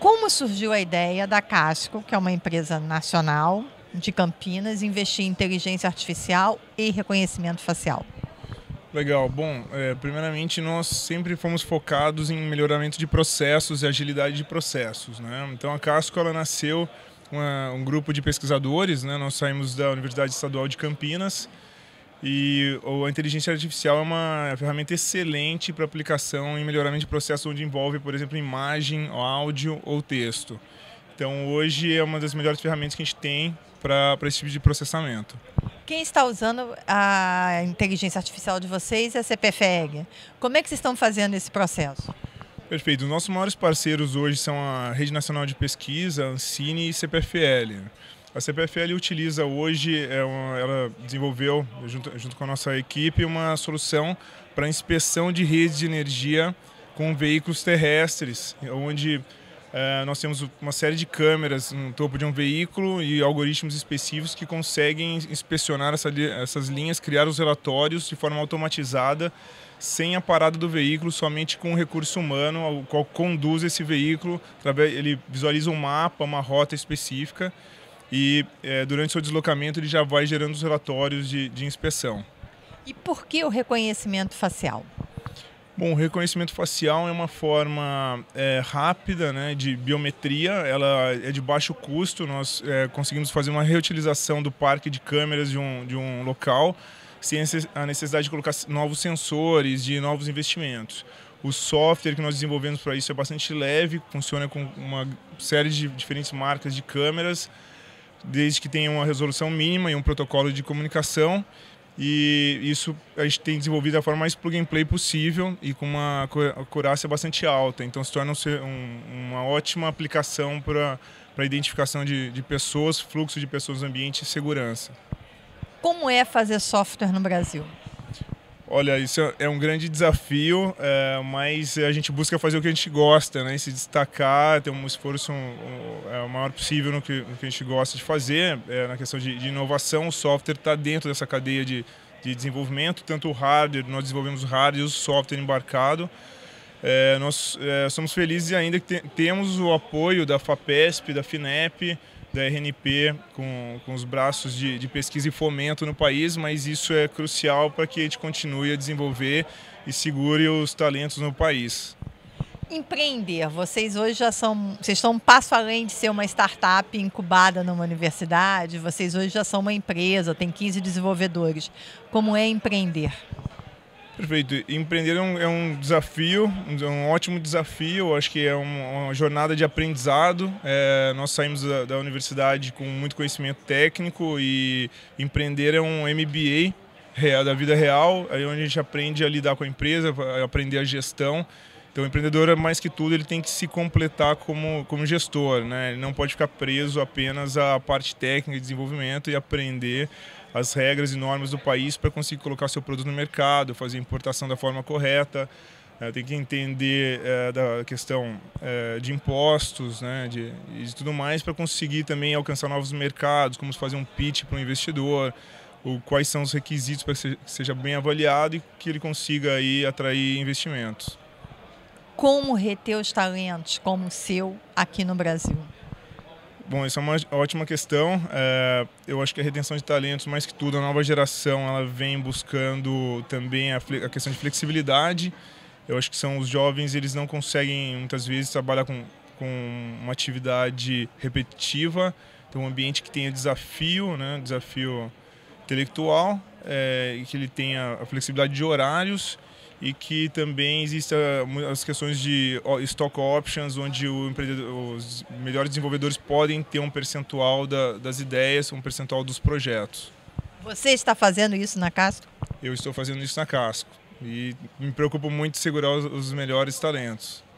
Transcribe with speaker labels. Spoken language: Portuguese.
Speaker 1: Como surgiu a ideia da Casco, que é uma empresa nacional de Campinas, investir em inteligência artificial e reconhecimento facial?
Speaker 2: Legal. Bom, é, primeiramente nós sempre fomos focados em melhoramento de processos e agilidade de processos, né? Então a Casco ela nasceu uma, um grupo de pesquisadores, né? Nós saímos da Universidade Estadual de Campinas e a inteligência artificial é uma ferramenta excelente para aplicação em melhoramento de processo onde envolve, por exemplo, imagem, áudio ou texto. Então, hoje é uma das melhores ferramentas que a gente tem para esse tipo de processamento.
Speaker 1: Quem está usando a inteligência artificial de vocês é a CPFEG. Como é que vocês estão fazendo esse processo?
Speaker 2: Perfeito. Os nossos maiores parceiros hoje são a Rede Nacional de Pesquisa, a Ancine e CPFL. A CPFL utiliza hoje, é ela desenvolveu, junto, com a nossa equipe, uma solução para inspeção de redes de energia com veículos terrestres, onde é, nós temos uma série de câmeras no topo de um veículo e algoritmos específicos que conseguem inspecionar essas linhas, criar os relatórios de forma automatizada, sem a parada do veículo, somente com o recurso humano, o qual conduz esse veículo, ele visualiza um mapa, uma rota específica e é, durante seu deslocamento ele já vai gerando os relatórios de, de inspeção.
Speaker 1: E por que o reconhecimento facial?
Speaker 2: Bom, o reconhecimento facial é uma forma é, rápida né, de biometria, ela é de baixo custo, nós é, conseguimos fazer uma reutilização do parque de câmeras de um, de um local, sem a necessidade de colocar novos sensores, de novos investimentos. O software que nós desenvolvemos para isso é bastante leve, funciona com uma série de diferentes marcas de câmeras, desde que tenha uma resolução mínima e um protocolo de comunicação. E isso a gente tem desenvolvido da forma mais plug and play possível e com uma acurácia bastante alta. Então se torna um, uma ótima aplicação para a identificação de, de pessoas, fluxo de pessoas no ambiente e segurança.
Speaker 1: Como é fazer software no Brasil?
Speaker 2: Olha, isso é um grande desafio, é, mas a gente busca fazer o que a gente gosta, né? se destacar, ter um esforço um, um, é, maior possível no que, no que, a gente gosta de fazer. É, na questão de, de, inovação, o software está dentro dessa cadeia de, de, desenvolvimento, tanto o hardware, nós desenvolvemos o hardware e o software embarcado. É, nós é, somos felizes ainda que te, temos o apoio da FAPESP, da FINEP, da RNP com, com os braços de, de pesquisa e fomento no país, mas isso é crucial para que a gente continue a desenvolver e segure os talentos no país
Speaker 1: empreender. Vocês hoje já são, vocês estão um passo além de ser uma startup incubada numa universidade, vocês hoje já são uma empresa, tem 15 desenvolvedores. Como é empreender?
Speaker 2: Perfeito. Empreender é um, é um desafio, é um ótimo desafio. Acho que é um, uma jornada de aprendizado. É, nós saímos da, da, universidade com muito conhecimento técnico e empreender é um MBA real, da vida real, aí é onde a gente aprende a lidar com a empresa, aprender a gestão. Então, o empreendedor, é mais que tudo, ele tem que se completar como, como gestor, né? Ele não pode ficar preso apenas à parte técnica de desenvolvimento e aprender as regras e normas do país para conseguir colocar seu produto no mercado, fazer importação da forma correta, é, tem que entender é, da questão é, de impostos né, de, de tudo mais para conseguir também alcançar novos mercados, como fazer um pitch para o investidor, o, quais são os requisitos para que seja bem avaliado e que ele consiga aí atrair investimentos
Speaker 1: como reter os talentos como o seu aqui no Brasil?
Speaker 2: Bom, isso é uma ótima questão. É, eu acho que a retenção de talentos, mais que tudo, a nova geração, ela vem buscando também a, a questão de flexibilidade. Eu acho que são os jovens, eles não conseguem muitas vezes trabalhar com, com uma atividade repetitiva, ter um ambiente que tenha desafio, né? desafio intelectual, é, que ele tenha a flexibilidade de horários e que também existem ah, as questões de stock options, onde os melhores desenvolvedores podem ter um percentual da, das ideias, um percentual dos projetos.
Speaker 1: Você está fazendo isso na Casco?
Speaker 2: Eu estou fazendo isso na Casco e me preocupo muito em segurar os melhores talentos.